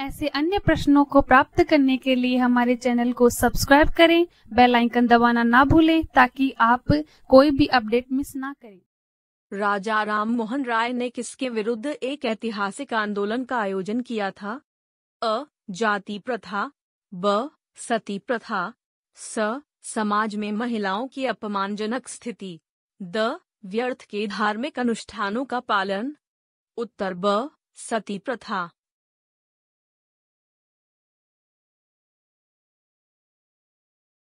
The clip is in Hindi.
ऐसे अन्य प्रश्नों को प्राप्त करने के लिए हमारे चैनल को सब्सक्राइब करें बेल आइकन दबाना ना भूलें ताकि आप कोई भी अपडेट मिस ना करें राजा राम मोहन राय ने किसके विरुद्ध एक ऐतिहासिक आंदोलन का आयोजन किया था अ जाति प्रथा ब सती प्रथा स समाज में महिलाओं की अपमानजनक स्थिति द व्यर्थ के धार्मिक अनुष्ठानों का पालन उत्तर ब सती प्रथा